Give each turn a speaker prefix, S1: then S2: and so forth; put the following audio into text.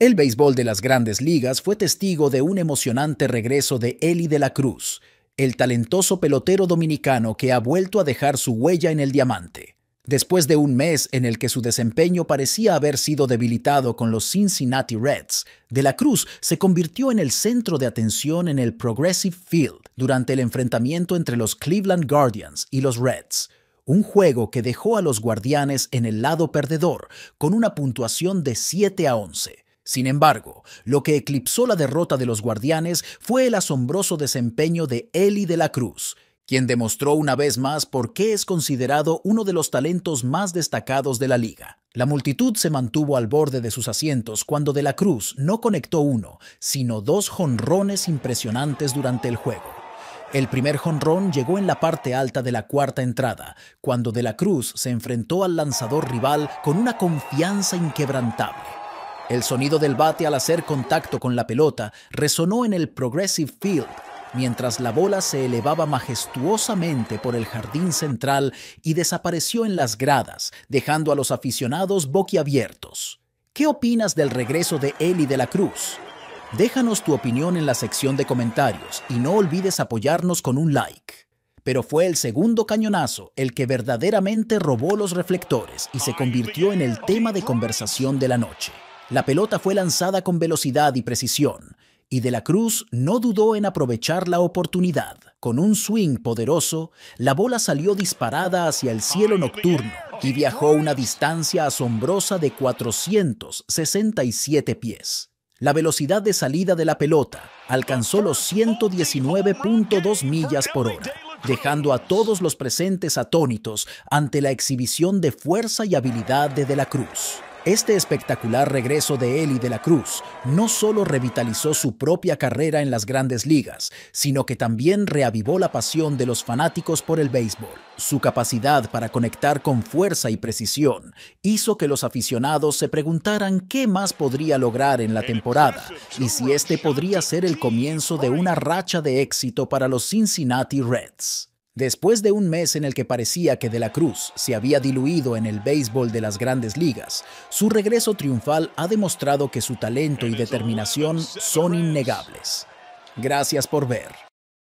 S1: El béisbol de las grandes ligas fue testigo de un emocionante regreso de Eli de la Cruz, el talentoso pelotero dominicano que ha vuelto a dejar su huella en el diamante. Después de un mes en el que su desempeño parecía haber sido debilitado con los Cincinnati Reds, De la Cruz se convirtió en el centro de atención en el Progressive Field durante el enfrentamiento entre los Cleveland Guardians y los Reds un juego que dejó a los guardianes en el lado perdedor, con una puntuación de 7 a 11. Sin embargo, lo que eclipsó la derrota de los guardianes fue el asombroso desempeño de Eli de la Cruz, quien demostró una vez más por qué es considerado uno de los talentos más destacados de la liga. La multitud se mantuvo al borde de sus asientos cuando De la Cruz no conectó uno, sino dos jonrones impresionantes durante el juego. El primer jonrón llegó en la parte alta de la cuarta entrada, cuando De la Cruz se enfrentó al lanzador rival con una confianza inquebrantable. El sonido del bate al hacer contacto con la pelota resonó en el Progressive Field mientras la bola se elevaba majestuosamente por el jardín central y desapareció en las gradas, dejando a los aficionados boquiabiertos. ¿Qué opinas del regreso de Eli de la Cruz? Déjanos tu opinión en la sección de comentarios y no olvides apoyarnos con un like. Pero fue el segundo cañonazo el que verdaderamente robó los reflectores y se convirtió en el tema de conversación de la noche. La pelota fue lanzada con velocidad y precisión, y De la Cruz no dudó en aprovechar la oportunidad. Con un swing poderoso, la bola salió disparada hacia el cielo nocturno y viajó una distancia asombrosa de 467 pies. La velocidad de salida de la pelota alcanzó los 119.2 millas por hora, dejando a todos los presentes atónitos ante la exhibición de fuerza y habilidad de De la Cruz. Este espectacular regreso de Eli de la Cruz no solo revitalizó su propia carrera en las grandes ligas, sino que también reavivó la pasión de los fanáticos por el béisbol. Su capacidad para conectar con fuerza y precisión hizo que los aficionados se preguntaran qué más podría lograr en la temporada y si este podría ser el comienzo de una racha de éxito para los Cincinnati Reds. Después de un mes en el que parecía que De la Cruz se había diluido en el béisbol de las grandes ligas, su regreso triunfal ha demostrado que su talento y determinación son innegables. Gracias por ver.